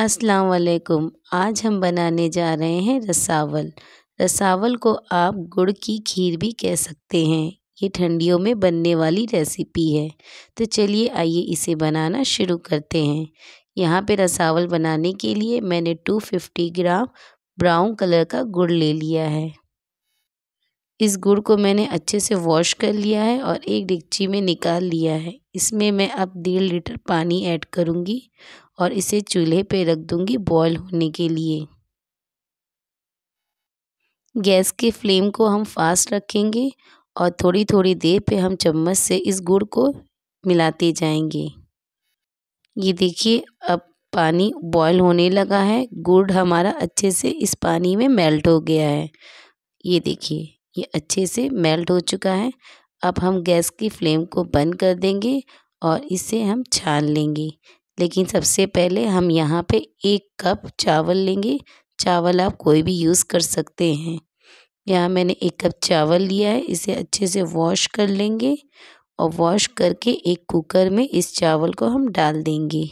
अस्सलाम वालेकुम आज हम बनाने जा रहे हैं रसावल रसावल को आप गुड़ की खीर भी कह सकते हैं ये ठंडियों में बनने वाली रेसिपी है तो चलिए आइए इसे बनाना शुरू करते हैं यहाँ पे रसावल बनाने के लिए मैंने 250 ग्राम ब्राउन कलर का गुड़ ले लिया है इस गुड़ को मैंने अच्छे से वॉश कर लिया है और एक डिक्ची में निकाल लिया है इसमें मैं अब डेढ़ लीटर पानी ऐड करूँगी और इसे चूल्हे पे रख दूँगी बॉयल होने के लिए गैस के फ्लेम को हम फास्ट रखेंगे और थोड़ी थोड़ी देर पे हम चम्मच से इस गुड़ को मिलाते जाएंगे ये देखिए अब पानी बॉयल होने लगा है गुड़ हमारा अच्छे से इस पानी में मेल्ट हो गया है ये देखिए ये अच्छे से मेल्ट हो चुका है अब हम गैस की फ्लेम को बंद कर देंगे और इसे हम छान लेंगे लेकिन सबसे पहले हम यहाँ पे एक कप चावल लेंगे चावल आप कोई भी यूज़ कर सकते हैं यहाँ मैंने एक कप चावल लिया है इसे अच्छे से वॉश कर लेंगे और वॉश करके एक कुकर में इस चावल को हम डाल देंगे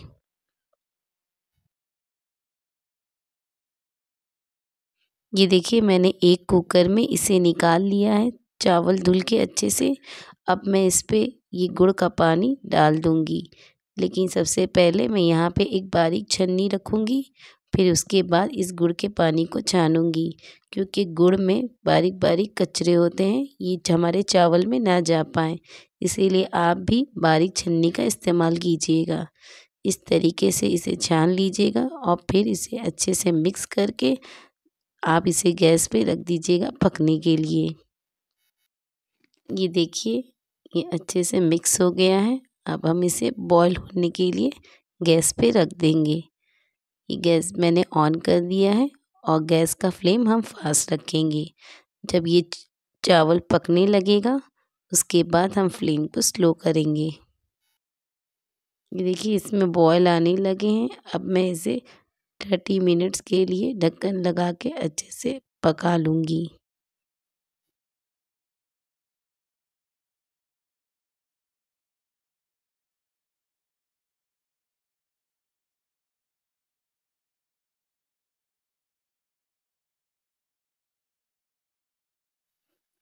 ये देखिए मैंने एक कुकर में इसे निकाल लिया है चावल धुल के अच्छे से अब मैं इस पर ये गुड़ का पानी डाल दूँगी लेकिन सबसे पहले मैं यहाँ पे एक बारीक छन्नी रखूँगी फिर उसके बाद इस गुड़ के पानी को छानूँगी क्योंकि गुड़ में बारीक बारीक कचरे होते हैं ये हमारे चावल में ना जा पाएँ इसीलिए आप भी बारीक छन्नी का इस्तेमाल कीजिएगा इस तरीके से इसे छान लीजिएगा और फिर इसे अच्छे से मिक्स करके आप इसे गैस पे रख दीजिएगा पकने के लिए ये देखिए ये अच्छे से मिक्स हो गया है अब हम इसे बॉईल होने के लिए गैस पे रख देंगे ये गैस मैंने ऑन कर दिया है और गैस का फ्लेम हम फास्ट रखेंगे जब ये चावल पकने लगेगा उसके बाद हम फ्लेम को स्लो करेंगे ये देखिए इसमें बॉयल आने लगे हैं अब मैं इसे थर्टी मिनट्स के लिए ढक्कन लगा के अच्छे से पका लूँगी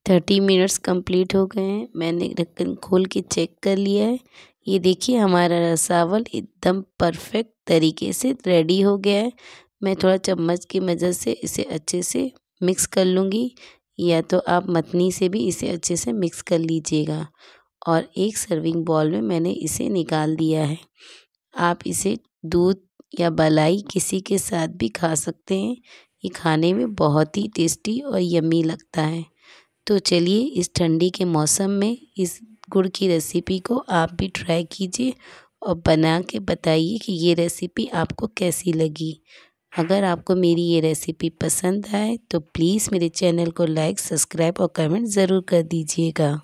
थर्टी मिनट्स कंप्लीट हो गए हैं मैंने ढक्कन खोल के चेक कर लिया है ये देखिए हमारा रसावल एकदम परफेक्ट तरीके से रेडी हो गया है मैं थोड़ा चम्मच की मदद से इसे अच्छे से मिक्स कर लूँगी या तो आप मथनी से भी इसे अच्छे से मिक्स कर लीजिएगा और एक सर्विंग बॉल में मैंने इसे निकाल दिया है आप इसे दूध या बलाई किसी के साथ भी खा सकते हैं ये खाने में बहुत ही टेस्टी और यमी लगता है तो चलिए इस ठंडी के मौसम में इस गुड़ की रेसिपी को आप भी ट्राई कीजिए और बना के बताइए कि ये रेसिपी आपको कैसी लगी अगर आपको मेरी ये रेसिपी पसंद आए तो प्लीज़ मेरे चैनल को लाइक सब्सक्राइब और कमेंट ज़रूर कर दीजिएगा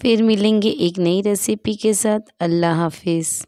फिर मिलेंगे एक नई रेसिपी के साथ अल्लाह हाफिज़